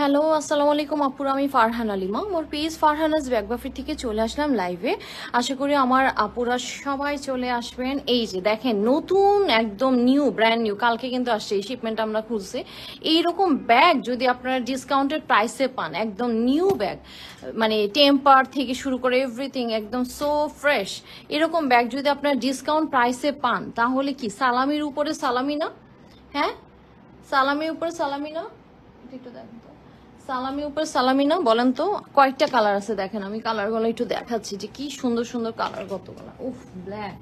hello আসসালামু আলাইকুম আপুর আমি ফারহান আলিমা মোর পেজ ফারহানাস ব্যাকবাফির থেকে চলে আসলাম লাইভে আশা করি আমার আপুরা সবাই চলে আসবেন এই যে দেখেন নতুন একদম নিউ ব্র্যান্ড নিউ কালকে কিন্তু আসছে এই শিপমেন্ট আমরা খুঁজছি এইরকম ব্যাগ যদি আপনারা ডিসকাউন্টেড প্রাইসে পান একদম নিউ ব্যাগ মানে টেম্পার থেকে শুরু করে এভরিথিং একদম সো ফ্রেশ এরকম ব্যাগ যদি আপনারা ডিসকাউন্ট প্রাইসে পান তাহলে কি সালামির উপরে সালামি না হ্যাঁ সালামির উপরে সালামি না একটু দেখ সালামি উপর সালামি না বলেন তো কয়েকটা কালার আছে দেখেন আমি কালারগুলো একটু দেখাচ্ছি যে কি সুন্দর সুন্দর কালার গলা উফ ব্ল্যাক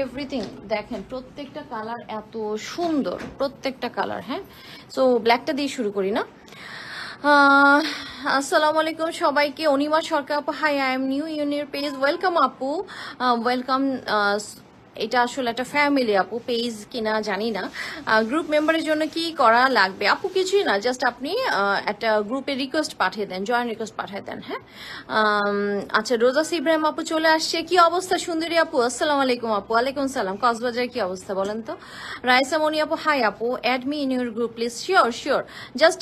এভরিথিং দেখেন প্রত্যেকটা কালার এত সুন্দর প্রত্যেকটা কালার হ্যাঁ সো ব্ল্যাকটা দিয়ে শুরু করি না আসসালামু আলাইকুম সবাইকে অনিমা সরকার আপু hi I am new junior page welcome আপু ওয়েলকাম এটা আসলে একটা ফ্যামিলি আপু পেজ কিনা জানি না গ্রুপ মেম্বারের জন্য কি করা লাগবে আপু কিছুই না জাস্ট আপনি একটা গ্রুপে রিকোয়েস্ট পাঠিয়ে দেন জয়েন রিকোয়েস্ট পাঠিয়ে দেন হ্যাঁ আচ্ছা রোজাস ইব্রাহিম আপু চলে আসছে কি অবস্থা সুন্দরী আপু আসসালাম আলাইকুম আপু আলাইকুম সালাম কক্সবাজারের কি অবস্থা বলেন তো রাইসা মনি আপু হাই আপু add me in your group please sure sure just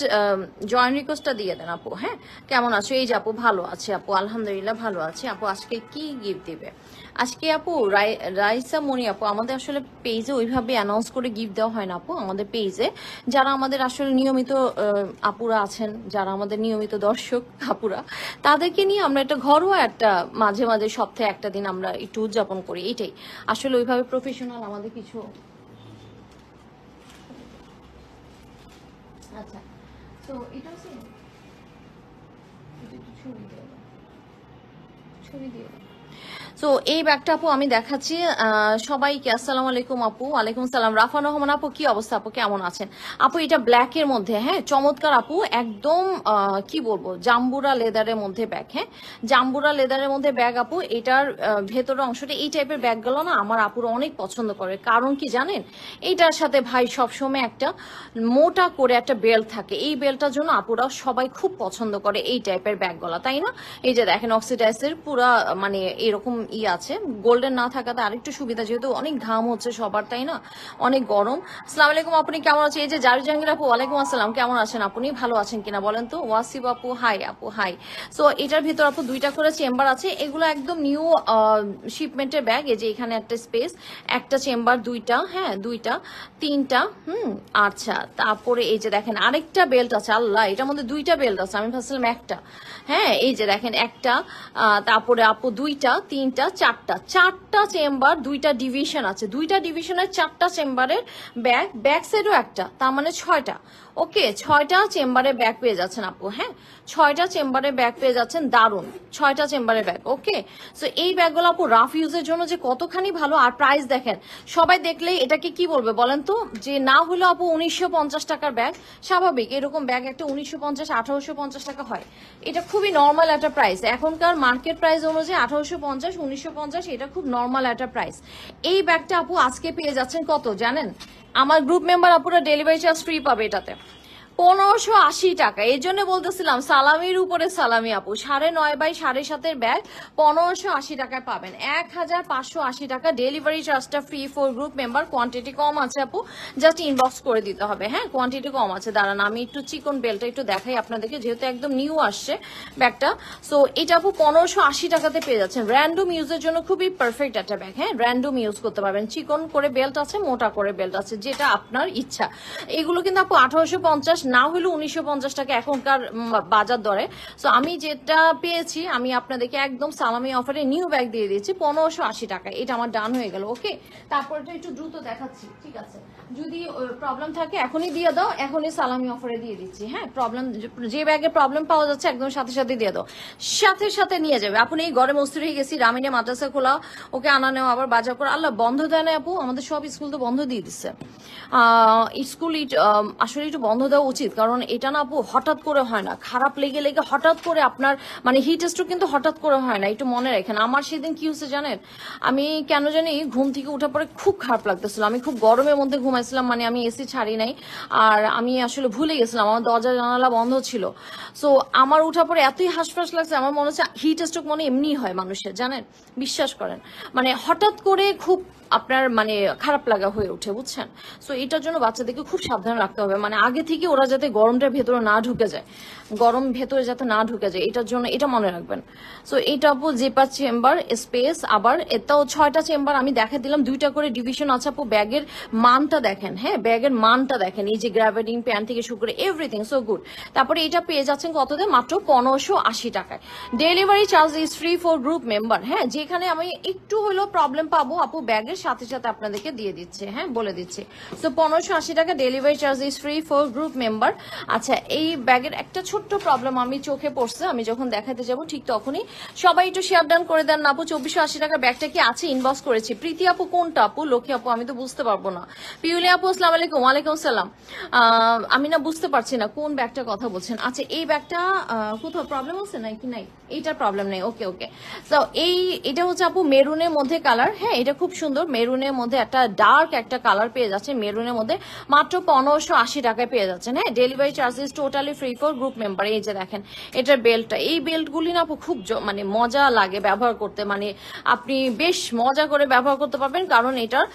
join রিকোয়েস্টটা দিয়ে দেন আপু হ্যাঁ কেমন আছো এই যে আপু ভালো আছে আপু আলহামদুলিল্লাহ ভালো আছে আপু আজকে কি গিফট দিবে আজকে আপু রাইসা মনি আপু আমাদের আসলে পেজে ওইভাবে অ্যানাউন্স করে গিফট দেওয়া হয় না আপু আমাদের পেজে যারা আমাদের আসলে নিয়মিত আপুরা আছেন যারা আমাদের নিয়মিত দর্শক আপুরা তাদেরকে নিয়ে আমরা একটা ঘরোয়া একটা মাঝে মাঝে সপ্তাহে একটা দিন আমরা একটু উদযাপন করি এটাই আসলে ওইভাবে প্রফেশনাল আমাদের কিছু আচ্ছা তো এটা ছবি দিয়ে ছবি দিয়ে সো এই ব্যাগটা আপু আমি দেখাচ্ছি সবাইকে আসসালামু আলাইকুম আপু আলাইকুম সালাম রাফা রহমান আপু কি অবস্থা আপু কেমন আছেন আপু এটা ব্ল্যাক এর মধ্যে হ্যাঁ চমৎকার আপু একদম কি বলবো জাম্বুরা লেদারের মধ্যে ব্যাগ হ্যাঁ জাম্বুরা লেদারের মধ্যে ব্যাগ আপু এটার ভেতরের অংশটা এই টাইপের ব্যাগ গেল না আমার আপুর অনেক পছন্দ করে কারণ কি জানেন এইটার সাথে ভাই সবসময় একটা মোটা করে একটা বেল্ট থাকে এই বেল্টটার জন্য আপুরা সবাই খুব পছন্দ করে এই টাইপের ব্যাগ গলা তাই না এই যে দেখেন অক্সিডাইসের পুরা মানে এরকম ই আছে গোল্ডেন না থাকাতে আরেকটু সুবিধা যেহেতু অনেক ঘাম হচ্ছে সবার তাই না অনেক গরম আসসালাম আলাইকুম আপনি কেমন আছেন এই যে জারি জাহাঙ্গীর আপু ওয়ালাইকুম আসসালাম কেমন আছেন আপনি ভালো আছেন কিনা বলেন তো ওয়াসিব আপু হাই আপু হাই সো এটার ভিতর আপু দুইটা করে চেম্বার আছে এগুলো একদম নিউ শিপমেন্টের ব্যাগ এই যে এখানে একটা স্পেস একটা চেম্বার দুইটা হ্যাঁ দুইটা তিনটা হুম আচ্ছা তারপরে এই যে দেখেন আরেকটা বেল্ট আছে আল্লাহ এটার মধ্যে দুইটা বেল্ট আছে আমি ভাবছিলাম একটা হ্যাঁ এই যে দেখেন একটা তারপরে আপু দুইটা তিনটা তিনটা চারটা চারটা চেম্বার দুইটা ডিভিশন আছে দুইটা ডিভিশনের চারটা চেম্বারের ব্যাক ব্যাক সাইডও একটা তার মানে ছয়টা ওকে ছয়টা চেম্বারে ব্যাক পেয়ে যাচ্ছেন আপু হ্যাঁ ছয়টা চেম্বারে ব্যাক পেয়ে যাচ্ছেন দারুন ছয়টা চেম্বারে ব্যাগ ওকে সো এই ব্যাগগুলো আপু রাফ ইউজের জন্য যে কতখানি ভালো আর প্রাইস দেখেন সবাই দেখলে এটাকে কি বলবে বলেন তো যে না হলো আপু উনিশশো টাকার ব্যাগ স্বাভাবিক এরকম ব্যাগ একটা উনিশশো পঞ্চাশ আঠারোশো পঞ্চাশ টাকা হয় এটা খুবই নর্মাল একটা প্রাইস এখনকার মার্কেট প্রাইস অনুযায়ী আঠারোশো পঞ্চাশ উনিশশো পঞ্চাশ এটা খুব নর্মাল একটা প্রাইস এই ব্যাগটা আপু আজকে পেয়ে যাচ্ছেন কত জানেন আমার গ্রুপ মেম্বার আপুরা ডেলিভারি চার্জ ফ্রি পাবে এটাতে পনেরোশো আশি টাকা এই জন্য বলতেছিলাম সালামির উপরে সালামি আপু সাড়ে নয় বাই সাড়ে সাতের ব্যাগ পনেরোশো আশি টাকায় পাবেন এক হাজার পাঁচশো আশি টাকা ডেলিভারি চার্জটা free for group member quantity কম আছে আপু জাস্ট ইনবক্স করে দিতে হবে হ্যাঁ কোয়ান্টিটি কম আছে দাঁড়ান আমি একটু চিকন বেলটা একটু দেখাই আপনাদেরকে যেহেতু একদম নিউ আসছে ব্যাগটা সো এটা আপু পনেরোশো আশি টাকাতে পেয়ে যাচ্ছেন র্যান্ডম ইউজের জন্য খুবই পারফেক্ট একটা ব্যাগ হ্যাঁ র্যান্ডম ইউজ করতে পারবেন চিকন করে বেল্ট আছে মোটা করে বেল্ট আছে যেটা আপনার ইচ্ছা এগুলো কিন্তু আপু আঠারোশো পঞ্চাশ না হলেও উনিশশো পঞ্চাশ টাকা এখনকার বাজার দরে সো আমি যেটা পেয়েছি আমি আপনাদেরকে একদম সালামি অফারে নিউ ব্যাগ দিয়ে দিয়েছি পনেরোশো আশি টাকা এটা আমার ডান হয়ে গেল ওকে তারপরে একটু দ্রুত দেখাচ্ছি ঠিক আছে যদি প্রবলেম থাকে এখনই দিয়ে দাও এখনই সালামি অফারে দিয়ে দিচ্ছি হ্যাঁ প্রবলেম যে ব্যাগে প্রবলেম পাওয়া যাচ্ছে একদম সাথে সাথে দিয়ে দাও সাথে সাথে নিয়ে যাবে আপনি এই গরমে অস্থির হয়ে গেছি রামিনে মাদ্রাসা খোলা ওকে আনা নেওয়া আবার বাজার করা আল্লাহ বন্ধ দেয় না আপু আমাদের সব স্কুল তো বন্ধ দিয়ে দিচ্ছে স্কুল আসলে একটু বন্ধ দেওয়া উচিত কারণ এটা না আপু হঠাৎ করে হয় না খারাপ লেগে লেগে হঠাৎ করে আপনার মানে হিট স্ট্রোক কিন্তু হঠাৎ করে হয় না একটু মনে রাখেন আমার সেদিন কি হচ্ছে জানেন আমি কেন জানি ঘুম থেকে উঠার পরে খুব খারাপ লাগতেছিল আমি খুব গরমের মধ্যে ঘুম ঘুমাইছিলাম মানে আমি এসি ছাড়ি নাই আর আমি আসলে ভুলে গেছিলাম আমার দরজা জানালা বন্ধ ছিল সো আমার উঠার পরে এতই হাসফাস লাগছে আমার মনে হচ্ছে হিট স্ট্রোক মনে এমনি হয় মানুষের জানেন বিশ্বাস করেন মানে হঠাৎ করে খুব আপনার মানে খারাপ লাগা হয়ে ওঠে বুঝছেন সো এটার জন্য বাচ্চাদেরকে খুব সাবধান রাখতে হবে মানে আগে থেকে ওরা যাতে গরমটার ভেতরে না ঢুকে যায় গরম ভেতরে যাতে না ঢুকে যায় এটার জন্য এটা মনে রাখবেন সো এটা আপু পাঁচ চেম্বার স্পেস আবার এটাও ছয়টা চেম্বার আমি দেখা দিলাম দুইটা করে ডিভিশন আছে আপু ব্যাগের মানটা দেখেন হ্যাঁ ব্যাগের মানটা দেখেন এই যে গ্র্যাভেটিং প্যান্ট থেকে শুরু করে এভরিথিং সো গুড তারপরে এটা পেয়ে যাচ্ছেন কত কততে মাত্র পনেরোশো আশি টাকায় delivery charge is free for group member হ্যাঁ যেখানে আমি একটু হলেও প্রবলেম পাবো আপু ব্যাগের সাথে সাথে আপনাদেরকে দিয়ে দিচ্ছে হ্যাঁ বলে দিচ্ছে সো পনেরোশো আশি টাকা delivery charge is free for group member আচ্ছা এই ব্যাগের একটা ছোট্ট প্রবলেম আমি চোখে পড়ছে আমি যখন দেখাতে যাব ঠিক তখনই সবাই একটু শেয়ার ডান করে দেন আপু চব্বিশশো আশি টাকা ব্যাগটা কি আছে ইনবক্স করেছি প্রীতি আপু কোনটা আপু লক্ষ্মী আপু আমি তো বুঝতে পারবো না পিউ শিউলি আপু আসসালাম আলাইকুম ওয়ালাইকুম আসসালাম আমি না বুঝতে পারছি না কোন ব্যাগটা কথা বলছেন আচ্ছা এই ব্যাগটা কোথাও প্রবলেম আছে নাকি নাই এইটার প্রবলেম নেই ওকে ওকে তো এই এটা হচ্ছে আপু মেরুনের মধ্যে কালার হ্যাঁ এটা খুব সুন্দর মেরুনের মধ্যে একটা ডার্ক একটা কালার পেয়ে যাচ্ছে মেরুনের মধ্যে মাত্র পনেরোশো আশি টাকায় পেয়ে যাচ্ছেন হ্যাঁ delivery charges totally free for group member এই যে দেখেন এটার বেল্টটা এই বেল্টগুলি না আপু খুব মানে মজা লাগে ব্যবহার করতে মানে আপনি বেশ মজা করে ব্যবহার করতে পারবেন কারণ এটার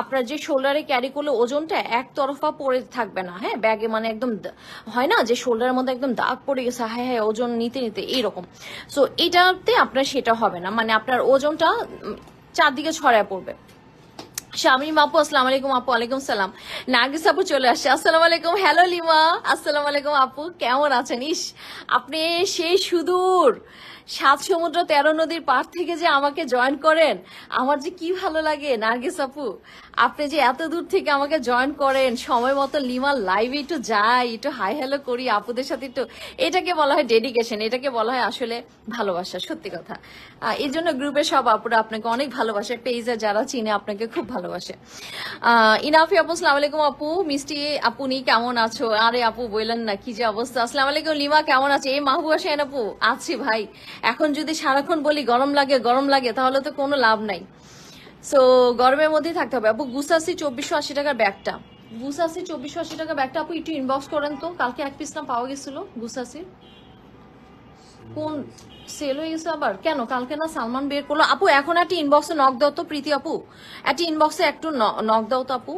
আপনার যে শোল্ডারে শোল্ডারে ক্যারি করলে ওজনটা একতরফা পরে থাকবে না হ্যাঁ ব্যাগে মানে একদম হয় না যে শোল্ডারের মধ্যে একদম দাগ পড়ে গেছে হ্যাঁ হ্যাঁ ওজন নিতে নিতে এইরকম সো এটাতে আপনার সেটা হবে না মানে আপনার ওজনটা চারদিকে ছড়ায় পড়বে শামীম আপু আসসালাম আলাইকুম আপু আলাইকুম সালাম নার্গিস আপু চলে আসছে আসসালাম আলাইকুম হ্যালো লিমা আসসালাম আলাইকুম আপু কেমন আছেন ইস আপনি সেই সুদূর সাত সমুদ্র তেরো নদীর পার থেকে যে আমাকে জয়েন করেন আমার যে কি ভালো লাগে নার্গিস আপু আপনি যে এত দূর থেকে আমাকে জয়েন করেন সময় মতো লিমার লাইভে একটু যাই একটু হাই হ্যালো করি আপুদের সাথে একটু এটাকে বলা হয় ডেডিকেশন এটাকে বলা হয় আসলে ভালোবাসা সত্যি কথা এই জন্য গ্রুপের সব আপুরা আপনাকে অনেক ভালোবাসে পেজে যারা চিনে আপনাকে খুব ভালোবাসে ইনাফি আপু সালাম আলাইকুম আপু মিষ্টি আপুনি কেমন আছো আরে আপু বললেন না কি যে অবস্থা আসসালাম আলাইকুম লিমা কেমন আছে এই মাহবু আসেন আপু আছি ভাই এখন যদি সারাক্ষণ বলি গরম লাগে গরম লাগে তাহলে তো কোনো লাভ নাই সো গরমের মধ্যেই থাকতে হবে আপু গুসাসি চব্বিশশো আশি টাকার ব্যাগটা গুসাসি চব্বিশশো আশি টাকা ব্যাগটা আপু একটু ইনবক্স করেন তো কালকে এক পিস না পাওয়া গেছিল গুসাসির কোন সেল হয়ে গেছে আবার কেন কালকে না সালমান বের করলো আপু এখন একটা ইনবক্সে নক দাও তো প্রীতি আপু একটা ইনবক্সে একটু নক দাও তো আপু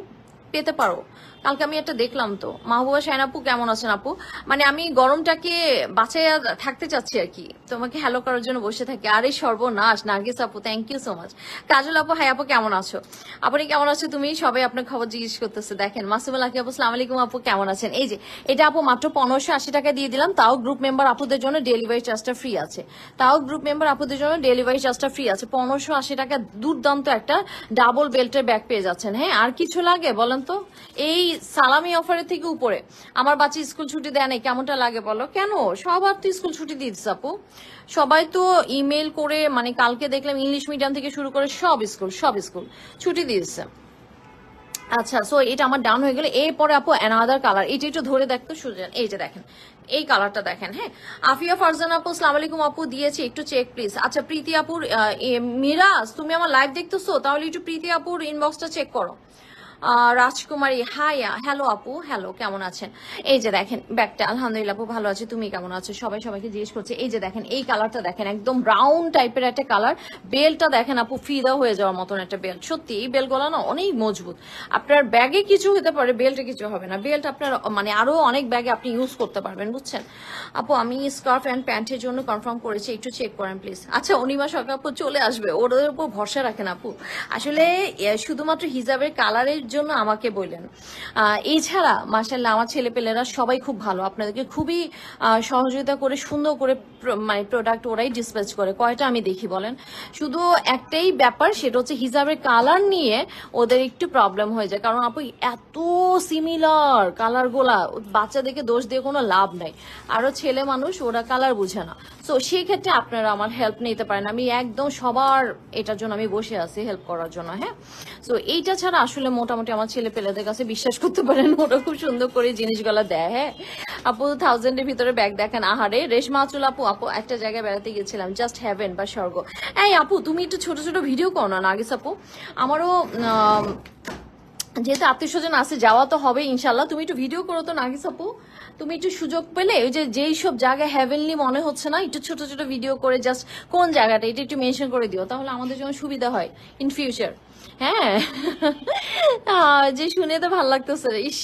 পেতে পারো কালকে আমি একটা দেখলাম তো মাহবুবা শাহিন আপু কেমন আছেন আপু মানে আমি গরমটাকে বাঁচাইয়া থাকতে চাচ্ছি আর কি তোমাকে হ্যালো করার জন্য বসে থাকি আর এই সর্বনাশ নার্গিস আপু thank you so much Kajal আপু হাই আপু কেমন আছো আপনি কেমন আছো তুমি সবাই আপনার খবর জিজ্ঞেস করতেছে দেখেন মাসুমুল আকি আপু সালাম আলাইকুম আপু কেমন আছেন এই যে এটা আপু মাত্র পনেরোশো আশি টাকা দিয়ে দিলাম তাও গ্রুপ মেম্বার আপুদের জন্য ডেলিভারি চার্জটা ফ্রি আছে তাও গ্রুপ মেম্বার আপুদের জন্য ডেলিভারি চার্জটা ফ্রি আছে পনেরোশো আশি টাকা দুর্দান্ত একটা ডাবল বেল্টের ব্যাগ পেয়ে যাচ্ছেন হ্যাঁ আর কিছু লাগে বলেন তো এই সালামি অফারের থেকে উপরে আমার বাচ্চা স্কুল ছুটি দেয় নাই কেমনটা লাগে বলো কেন সবার তো স্কুল ছুটি দিচ্ছে আপু সবাই তো ইমেল করে মানে কালকে দেখলাম ইংলিশ মিডিয়াম থেকে শুরু করে সব স্কুল সব স্কুল ছুটি দিয়েছে আচ্ছা সো এটা আমার ডাউন হয়ে গেল এরপরে আপু অ্যানাদার কালার এটা একটু ধরে দেখতো সুজন এই যে দেখেন এই কালারটা দেখেন হ্যাঁ আফিয়া ফারজান আপু সালাম আলাইকুম আপু দিয়েছি একটু চেক প্লিজ আচ্ছা প্রীতি আপুর মিরাজ তুমি আমার লাইভ দেখতেছো তাহলে একটু প্রীতি আপুর ইনবক্সটা চেক করো রাজকুমারী হাইয়া হ্যালো uh, আপু হ্যালো কেমন আছেন এই যে দেখেন ব্যাগটা আলহামদুলিল্লাহ আপু ভালো আছে তুমি কেমন আছো সবাই সবাইকে জিজ্ঞেস করছে এই যে দেখেন এই কালারটা দেখেন একদম ব্রাউন টাইপের একটা কালার বেলটা দেখেন আপু ফিদা হয়ে যাওয়ার মতন একটা বেল্ট সত্যি এই বেল গলা না অনেক মজবুত আপনার ব্যাগে কিছু হতে পারে বেল্টে কিছু হবে না বেল্ট আপনার মানে আরো অনেক ব্যাগে আপনি ইউজ করতে পারবেন বুঝছেন আপু আমি স্কার্ফ অ্যান্ড প্যান্টের জন্য কনফার্ম করেছি একটু চেক করেন প্লিজ আচ্ছা অনিমা সরকার আপু চলে আসবে ওদের উপর ভরসা রাখেন আপু আসলে শুধুমাত্র হিজাবের কালারের জন্য আমাকে বললেন এছাড়া মাসাল্লাহ আমার পেলেরা সবাই খুব ভালো আপনাদেরকে খুবই সহযোগিতা করে সুন্দর করে মানে প্রোডাক্ট ওরাই ডিসপ্যাচ করে কয়টা আমি দেখি বলেন শুধু একটাই ব্যাপার সেটা হচ্ছে হিজাবের কালার নিয়ে ওদের একটু প্রবলেম হয়ে যায় কারণ আপু এত সিমিলার কালারগুলা বাচ্চাদেরকে দোষ দিয়ে কোনো লাভ নাই আরও ছেলে মানুষ ওরা কালার বুঝে না তো সেই ক্ষেত্রে আপনারা আমার হেল্প নিতে পারেন আমি একদম সবার এটার জন্য আমি বসে আছি হেল্প করার জন্য হ্যাঁ তো এইটা ছাড়া আসলে মোটামুটি মোটামুটি আমার ছেলে পেলেদের কাছে বিশ্বাস করতে পারেন ওরা খুব সুন্দর করে জিনিসগুলো দেয় হ্যাঁ আপু থাউজেন্ডের ভিতরে ব্যাগ দেখেন আহারে রেশমা আচুল আপু আপু একটা জায়গায় বেড়াতে গেছিলাম জাস্ট হ্যাভেন বা স্বর্গ এই আপু তুমি একটু ছোট ছোট ভিডিও করো না নার্গিস আপু আমারও যেহেতু আত্মীয় স্বজন আছে যাওয়া তো হবে ইনশাল্লাহ তুমি একটু ভিডিও করো তো নাগিস আপু তুমি একটু সুযোগ পেলে ওই যে যেই সব জায়গায় হ্যাভেনলি মনে হচ্ছে না একটু ছোট ছোট ভিডিও করে জাস্ট কোন জায়গাটা এটা একটু মেনশন করে দিও তাহলে আমাদের জন্য সুবিধা হয় ইন ফিউচার হ্যাঁ যে শুনে তো ভালো লাগতেছে ইস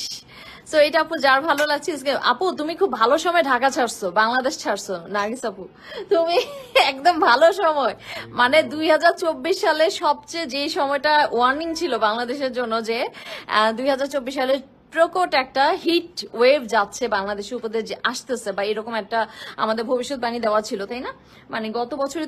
সো এটা আপু যার ভালো লাগছে আপু তুমি খুব ভালো সময় ঢাকা ছাড়ছো বাংলাদেশ ছাড়ছো নাগিস আপু তুমি একদম ভালো সময় মানে দুই সালে সবচেয়ে যে সময়টা ওয়ার্নিং ছিল বাংলাদেশের জন্য যে দুই সালে প্রকট একটা হিট ওয়েভ যাচ্ছে বাংলাদেশের উপদেশ আসতেছে বা এরকম একটা আমাদের ভবিষ্যৎবাণী দেওয়া ছিল তাই না মানে গত বছরে